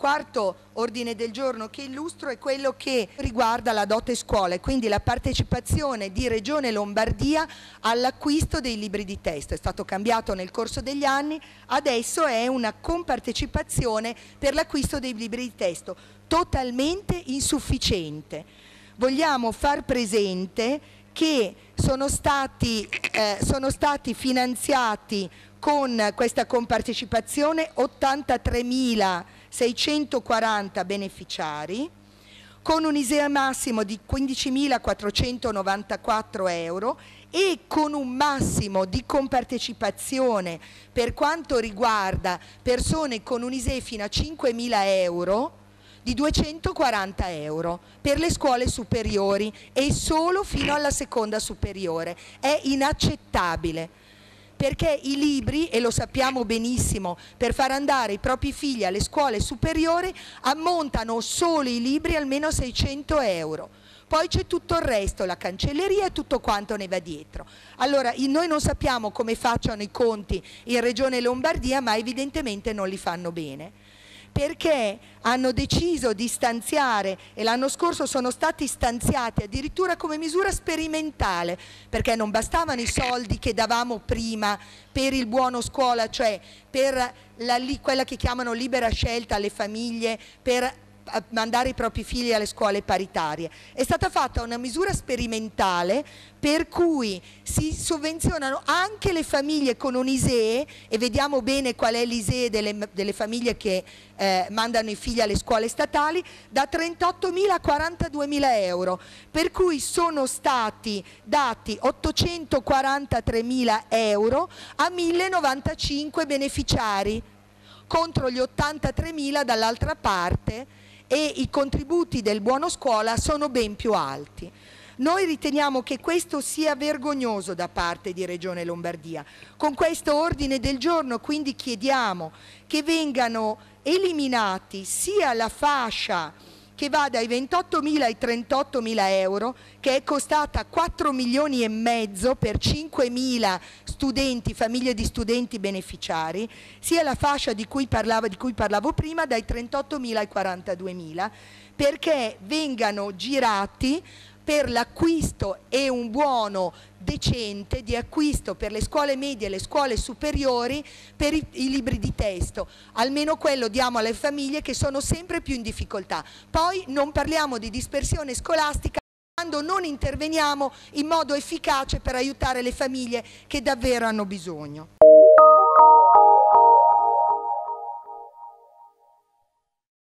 quarto ordine del giorno che illustro è quello che riguarda la dote scuola e quindi la partecipazione di Regione Lombardia all'acquisto dei libri di testo. È stato cambiato nel corso degli anni, adesso è una compartecipazione per l'acquisto dei libri di testo, totalmente insufficiente. Vogliamo far presente che sono stati, eh, sono stati finanziati con questa compartecipazione 83 mila 640 beneficiari, con un ISEA massimo di 15.494 euro e con un massimo di compartecipazione per quanto riguarda persone con un ISEE fino a 5.000 euro di 240 euro per le scuole superiori e solo fino alla seconda superiore. È inaccettabile perché i libri, e lo sappiamo benissimo, per far andare i propri figli alle scuole superiori ammontano solo i libri almeno 600 euro poi c'è tutto il resto, la cancelleria e tutto quanto ne va dietro. Allora, noi non sappiamo come facciano i conti in Regione Lombardia, ma evidentemente non li fanno bene perché hanno deciso di stanziare e l'anno scorso sono stati stanziati addirittura come misura sperimentale, perché non bastavano i soldi che davamo prima per il buono scuola, cioè per la, quella che chiamano libera scelta alle famiglie, per mandare i propri figli alle scuole paritarie. È stata fatta una misura sperimentale per cui si sovvenzionano anche le famiglie con un ISEE e vediamo bene qual è l'ISEE delle, delle, famiglie che eh, mandano i figli alle scuole statali, da 38.000 a 42.000 euro, per cui sono stati dati 843.000 euro a 1.095 beneficiari contro gli 83.000 dall'altra parte e i contributi del buono scuola sono ben più alti. Noi riteniamo che questo sia vergognoso da parte di Regione Lombardia. Con questo ordine del giorno quindi chiediamo che vengano eliminati sia la fascia che va dai 28.000 ai 38.000 euro, che è costata 4 milioni e mezzo per 5.000 studenti, famiglie di studenti beneficiari, sia la fascia di cui parlavo, di cui parlavo prima, dai 38.000 ai 42.000, perché vengano girati per l'acquisto e un buono decente di acquisto per le scuole medie e le scuole superiori per i, i, libri di testo. Almeno quello diamo alle famiglie che sono sempre più in difficoltà. Poi non parliamo di dispersione scolastica quando non interveniamo in modo efficace per aiutare le famiglie che davvero hanno bisogno.